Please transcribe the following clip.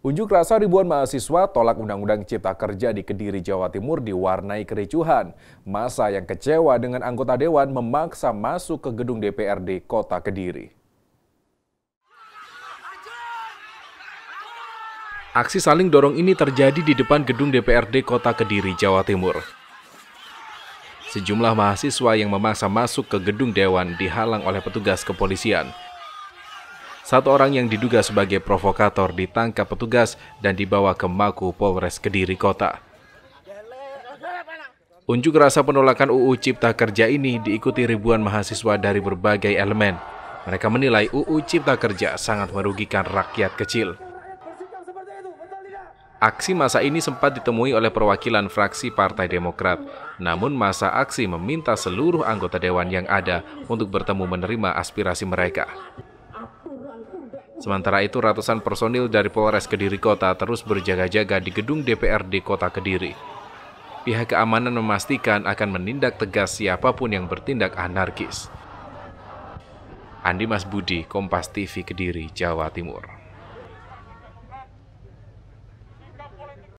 Unjuk rasa ribuan mahasiswa tolak Undang-Undang Cipta Kerja di Kediri, Jawa Timur diwarnai kericuhan. Masa yang kecewa dengan anggota Dewan memaksa masuk ke gedung DPRD Kota Kediri. Aksi saling dorong ini terjadi di depan gedung DPRD Kota Kediri, Jawa Timur. Sejumlah mahasiswa yang memaksa masuk ke gedung Dewan dihalang oleh petugas kepolisian. Satu orang yang diduga sebagai provokator ditangkap petugas dan dibawa ke Maku Polres Kediri Kota. Unjuk rasa penolakan UU Cipta Kerja ini diikuti ribuan mahasiswa dari berbagai elemen. Mereka menilai UU Cipta Kerja sangat merugikan rakyat kecil. Aksi masa ini sempat ditemui oleh perwakilan fraksi Partai Demokrat. Namun masa aksi meminta seluruh anggota dewan yang ada untuk bertemu menerima aspirasi mereka. Sementara itu ratusan personil dari Polres Kediri Kota terus berjaga-jaga di gedung DPRD Kota Kediri. Pihak keamanan memastikan akan menindak tegas siapapun yang bertindak anarkis. Andi Mas Budi, Kompas TV Kediri, Jawa Timur.